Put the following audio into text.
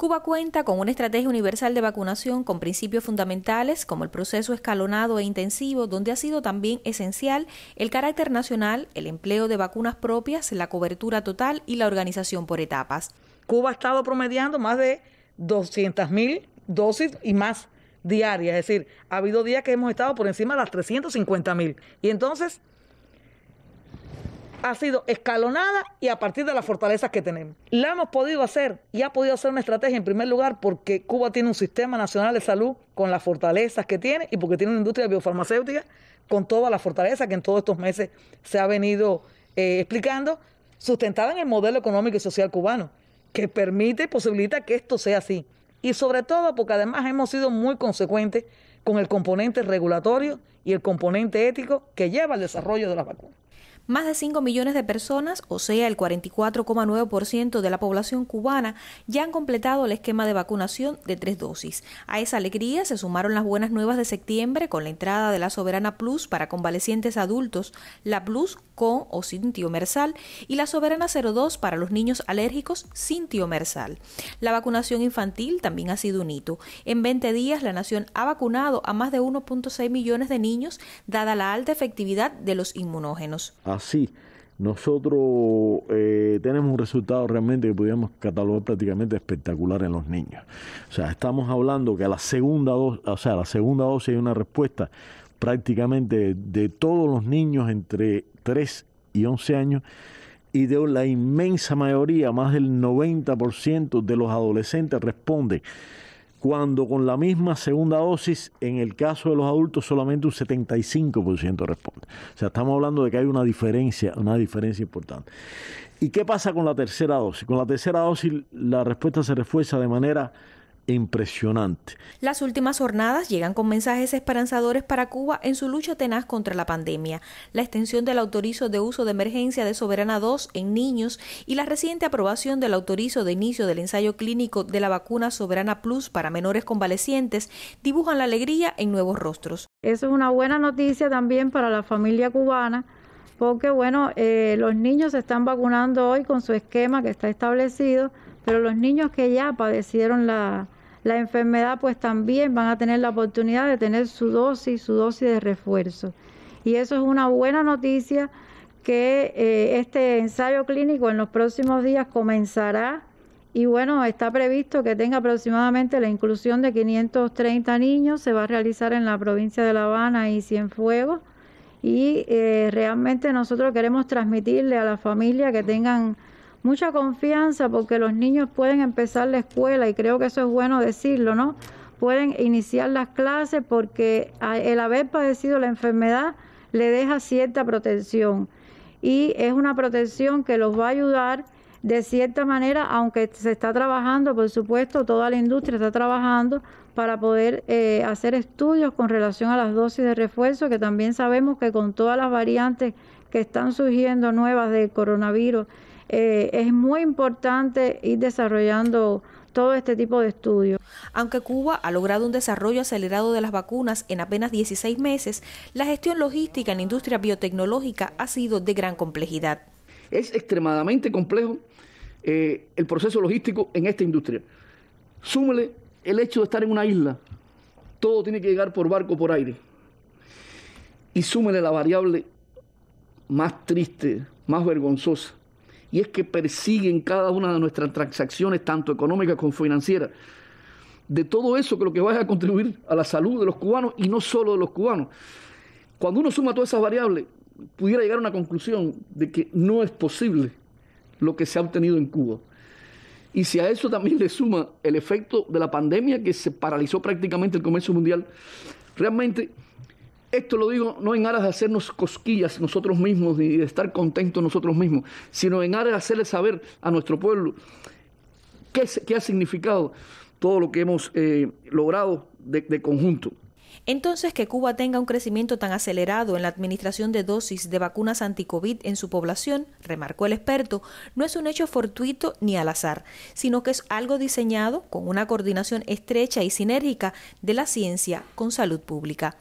Cuba cuenta con una estrategia universal de vacunación con principios fundamentales como el proceso escalonado e intensivo, donde ha sido también esencial el carácter nacional, el empleo de vacunas propias, la cobertura total y la organización por etapas. Cuba ha estado promediando más de 200.000 dosis y más diarias, es decir, ha habido días que hemos estado por encima de las 350.000. Y entonces, ha sido escalonada y a partir de las fortalezas que tenemos. La hemos podido hacer y ha podido hacer una estrategia en primer lugar porque Cuba tiene un sistema nacional de salud con las fortalezas que tiene y porque tiene una industria biofarmacéutica con toda la fortaleza que en todos estos meses se ha venido eh, explicando, sustentada en el modelo económico y social cubano, que permite y posibilita que esto sea así. Y sobre todo porque además hemos sido muy consecuentes con el componente regulatorio y el componente ético que lleva al desarrollo de las vacunas. Más de 5 millones de personas, o sea el 44,9% de la población cubana, ya han completado el esquema de vacunación de tres dosis. A esa alegría se sumaron las buenas nuevas de septiembre con la entrada de la Soberana Plus para convalecientes adultos, la Plus con o sin tiomersal y la Soberana 02 para los niños alérgicos sin tiomersal. La vacunación infantil también ha sido un hito. En 20 días la nación ha vacunado a más de 1.6 millones de niños dada la alta efectividad de los inmunógenos. Así, nosotros eh, tenemos un resultado realmente que podríamos catalogar prácticamente espectacular en los niños. O sea, estamos hablando que a la segunda dosis, o sea, a la segunda dosis hay una respuesta prácticamente de todos los niños entre 3 y 11 años y de la inmensa mayoría, más del 90% de los adolescentes responde, cuando con la misma segunda dosis, en el caso de los adultos solamente un 75% responde. O sea, estamos hablando de que hay una diferencia, una diferencia importante. ¿Y qué pasa con la tercera dosis? Con la tercera dosis la respuesta se refuerza de manera impresionante. Las últimas jornadas llegan con mensajes esperanzadores para Cuba en su lucha tenaz contra la pandemia, la extensión del autorizo de uso de emergencia de Soberana 2 en niños y la reciente aprobación del autorizo de inicio del ensayo clínico de la vacuna Soberana Plus para menores convalecientes dibujan la alegría en nuevos rostros. Eso es una buena noticia también para la familia cubana porque bueno, eh, los niños se están vacunando hoy con su esquema que está establecido, pero los niños que ya padecieron la, la enfermedad, pues también van a tener la oportunidad de tener su dosis, su dosis de refuerzo. Y eso es una buena noticia que eh, este ensayo clínico en los próximos días comenzará y bueno, está previsto que tenga aproximadamente la inclusión de 530 niños, se va a realizar en la provincia de La Habana y Cienfuegos y eh, realmente nosotros queremos transmitirle a la familia que tengan mucha confianza porque los niños pueden empezar la escuela y creo que eso es bueno decirlo, ¿no? Pueden iniciar las clases porque ah, el haber padecido la enfermedad le deja cierta protección y es una protección que los va a ayudar de cierta manera, aunque se está trabajando, por supuesto, toda la industria está trabajando para poder eh, hacer estudios con relación a las dosis de refuerzo, que también sabemos que con todas las variantes que están surgiendo nuevas del coronavirus eh, es muy importante ir desarrollando todo este tipo de estudios. Aunque Cuba ha logrado un desarrollo acelerado de las vacunas en apenas 16 meses, la gestión logística en la industria biotecnológica ha sido de gran complejidad. Es extremadamente complejo eh, el proceso logístico en esta industria. Súmele el hecho de estar en una isla, todo tiene que llegar por barco, por aire. Y súmele la variable más triste, más vergonzosa, y es que persiguen cada una de nuestras transacciones, tanto económicas como financieras. De todo eso, que lo que va a contribuir a la salud de los cubanos y no solo de los cubanos. Cuando uno suma todas esas variables, pudiera llegar a una conclusión de que no es posible lo que se ha obtenido en Cuba. Y si a eso también le suma el efecto de la pandemia que se paralizó prácticamente el comercio mundial, realmente esto lo digo no en aras de hacernos cosquillas nosotros mismos y de estar contentos nosotros mismos, sino en aras de hacerle saber a nuestro pueblo qué, ha significado todo lo que hemos eh, logrado de, de conjunto. Entonces, que Cuba tenga un crecimiento tan acelerado en la administración de dosis de vacunas Covid en su población, remarcó el experto, no es un hecho fortuito ni al azar, sino que es algo diseñado con una coordinación estrecha y sinérgica de la ciencia con salud pública.